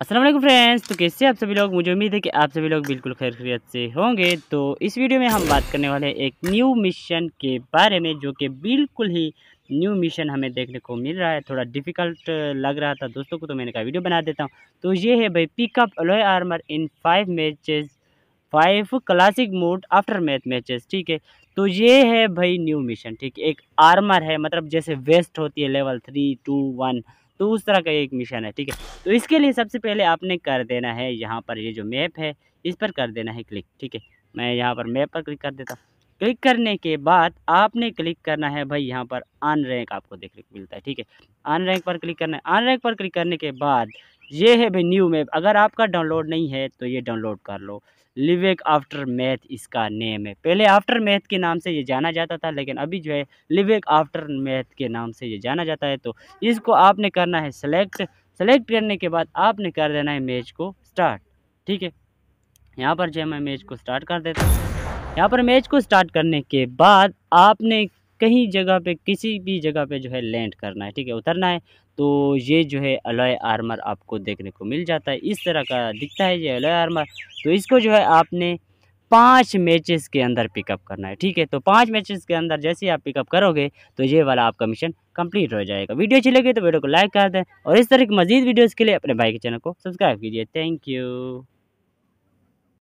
Aslam friends तो कैसे आप सभी लोग मुझे उम्मीद है कि आप सभी लोग बिल्कुल खैर खरीत से होंगे तो इस वीडियो में हम बात करने वाले हैं एक न्यू मिशन के बारे में जो कि बिल्कुल ही न्यू मिशन हमें देखने को मिल रहा है थोड़ा डिफ़िकल्ट लग रहा था दोस्तों को तो मैंने कहा वीडियो बना देता हूँ तो ये है भाई pickup alloy armour in five matches five classic mode aftermath matches ठीक है तो ये है भाई न्यू मिशन ठीक है एक आर्मर है मतलब जैसे वेस्ट होती है लेवल थ्री टू वन तो उस तरह का एक मिशन है ठीक है तो इसके लिए सबसे पहले आपने कर देना है यहाँ पर ये जो मैप है इस पर कर देना है क्लिक ठीक है मैं यहाँ पर मैप पर क्लिक कर देता हूँ क्लिक करने के बाद आपने क्लिक करना है भाई यहाँ पर अन रैंक आपको देखने को मिलता है ठीक है अन रैंक पर क्लिक करना है अन रैंक पर क्लिक करने के बाद ये है भाई न्यू मैप अगर आपका डाउनलोड नहीं है तो ये डाउनलोड कर लो लिवेक आफ्टर मैथ इसका नेम है पहले आफ्टर मैथ के नाम से ये जाना जाता था लेकिन अभी जो है लिवेक आफ्टर मैथ के नाम से ये जाना जाता है तो इसको आपने करना है सेलेक्ट सेलेक्ट करने के बाद आपने कर देना है मैच को स्टार्ट ठीक है यहाँ पर जो है मैं मैच को स्टार्ट कर देता हूँ यहाँ पर मैच को स्टार्ट करने के बाद आपने कहीं जगह पे किसी भी जगह पे जो है लैंड करना है ठीक है उतरना है तो ये जो है अलॉय आर्मर आपको देखने को मिल जाता है इस तरह का दिखता है ये अलॉय आर्मर तो इसको जो है आपने पाँच मैचेस के अंदर पिकअप करना है ठीक है तो पाँच मैचेस के अंदर जैसे ही आप पिकअप करोगे तो ये वाला आपका मिशन कंप्लीट हो जाएगा वीडियो अच्छी लगी तो वीडियो को लाइक कर दें और इस तरह की मजीद वीडियोज़ के लिए अपने भाई के चैनल को सब्सक्राइब कीजिए थैंक यू